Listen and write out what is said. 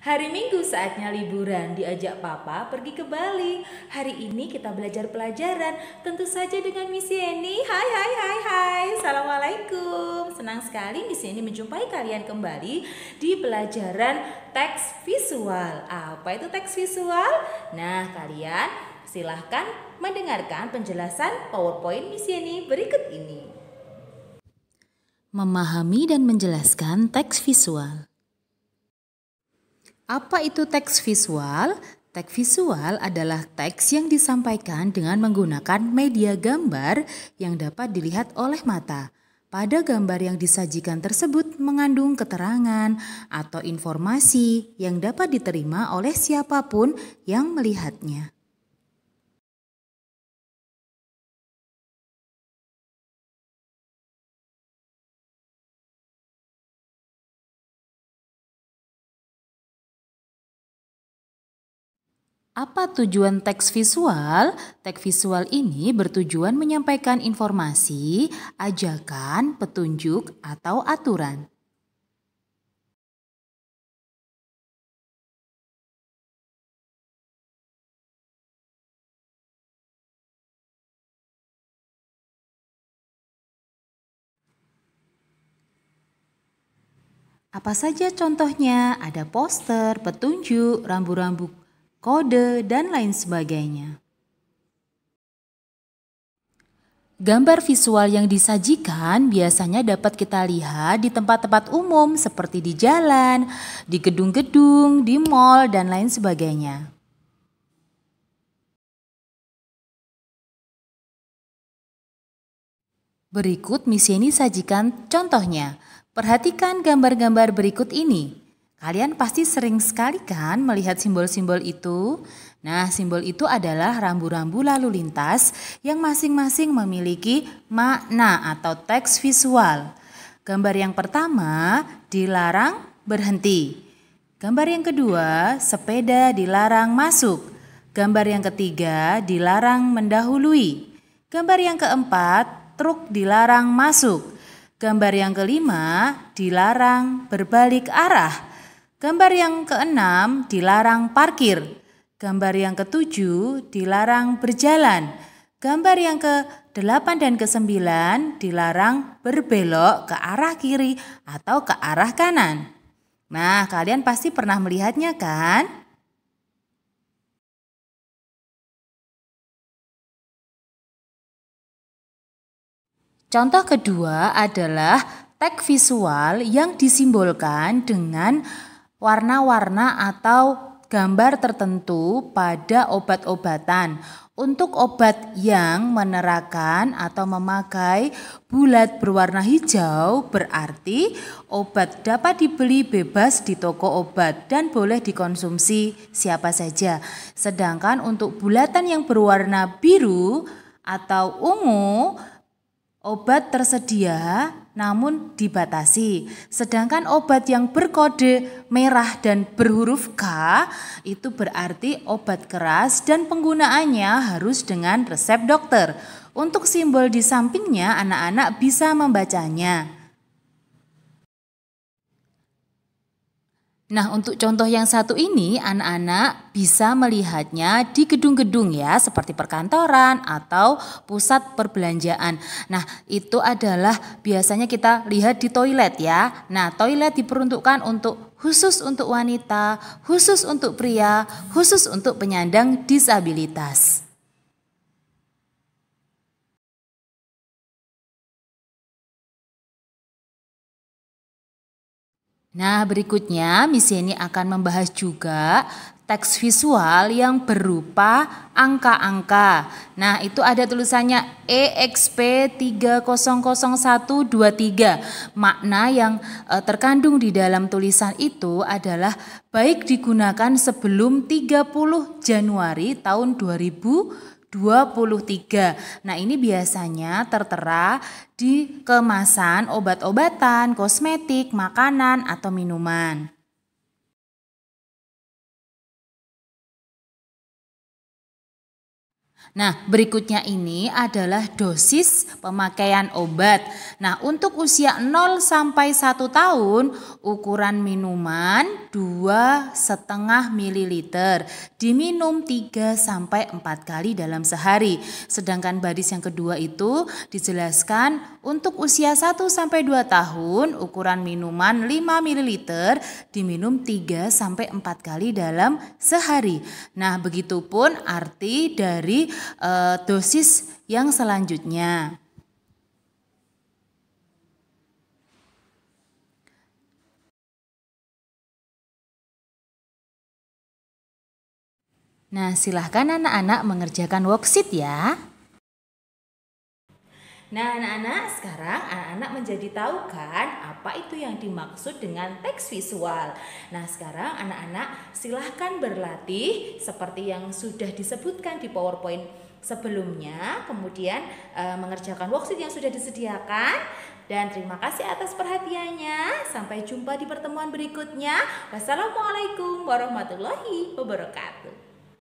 Hari Minggu saatnya liburan, diajak papa pergi ke Bali. Hari ini kita belajar pelajaran, tentu saja dengan Miss Yeni. Hai hai hai hai, Assalamualaikum. Senang sekali Miss Yeni menjumpai kalian kembali di pelajaran teks visual. Apa itu teks visual? Nah kalian silahkan mendengarkan penjelasan PowerPoint Miss Yeni berikut ini. Memahami dan menjelaskan teks visual. Apa itu teks visual? Teks visual adalah teks yang disampaikan dengan menggunakan media gambar yang dapat dilihat oleh mata. Pada gambar yang disajikan tersebut mengandung keterangan atau informasi yang dapat diterima oleh siapapun yang melihatnya. Apa tujuan teks visual? Teks visual ini bertujuan menyampaikan informasi, ajakan, petunjuk, atau aturan. Apa saja contohnya? Ada poster, petunjuk, rambu-rambu kode, dan lain sebagainya. Gambar visual yang disajikan biasanya dapat kita lihat di tempat-tempat umum seperti di jalan, di gedung-gedung, di mall, dan lain sebagainya. Berikut misi ini sajikan contohnya. Perhatikan gambar-gambar berikut ini. Kalian pasti sering sekali kan melihat simbol-simbol itu. Nah, simbol itu adalah rambu-rambu lalu lintas yang masing-masing memiliki makna atau teks visual. Gambar yang pertama, dilarang berhenti. Gambar yang kedua, sepeda dilarang masuk. Gambar yang ketiga, dilarang mendahului. Gambar yang keempat, truk dilarang masuk. Gambar yang kelima, dilarang berbalik arah. Gambar yang keenam dilarang parkir. Gambar yang ketujuh dilarang berjalan. Gambar yang ke-8 dan ke-9 dilarang berbelok ke arah kiri atau ke arah kanan. Nah, kalian pasti pernah melihatnya kan? Contoh kedua adalah tag visual yang disimbolkan dengan warna-warna atau gambar tertentu pada obat-obatan untuk obat yang menerakan atau memakai bulat berwarna hijau berarti obat dapat dibeli bebas di toko obat dan boleh dikonsumsi siapa saja. Sedangkan untuk bulatan yang berwarna biru atau ungu Obat tersedia namun dibatasi. Sedangkan obat yang berkode merah dan berhuruf K itu berarti obat keras dan penggunaannya harus dengan resep dokter. Untuk simbol di sampingnya anak-anak bisa membacanya. Nah, untuk contoh yang satu ini, anak-anak bisa melihatnya di gedung-gedung ya, seperti perkantoran atau pusat perbelanjaan. Nah, itu adalah biasanya kita lihat di toilet ya. Nah, toilet diperuntukkan untuk khusus untuk wanita, khusus untuk pria, khusus untuk penyandang disabilitas. Nah, berikutnya Yeni akan membahas juga teks visual yang berupa angka-angka. Nah, itu ada tulisannya EXP 300123. Makna yang e, terkandung di dalam tulisan itu adalah baik digunakan sebelum 30 Januari tahun 2020. 23. Nah, ini biasanya tertera di kemasan obat-obatan, kosmetik, makanan, atau minuman. Nah, berikutnya ini adalah dosis pemakaian obat. Nah, untuk usia 0 sampai 1 tahun, ukuran minuman 2,5 ml. Diminum 3 sampai 4 kali dalam sehari. Sedangkan baris yang kedua itu dijelaskan untuk usia 1 sampai 2 tahun, ukuran minuman 5 ml diminum 3 sampai 4 kali dalam sehari. Nah, begitupun arti dari uh, dosis yang selanjutnya. Nah, silahkan anak-anak mengerjakan worksheet ya. Nah, anak-anak, sekarang anak-anak menjadi tahu kan apa itu yang dimaksud dengan teks visual. Nah, sekarang anak-anak silahkan berlatih seperti yang sudah disebutkan di PowerPoint sebelumnya, kemudian e, mengerjakan worksheet yang sudah disediakan. Dan terima kasih atas perhatiannya. Sampai jumpa di pertemuan berikutnya. Wassalamualaikum warahmatullahi wabarakatuh.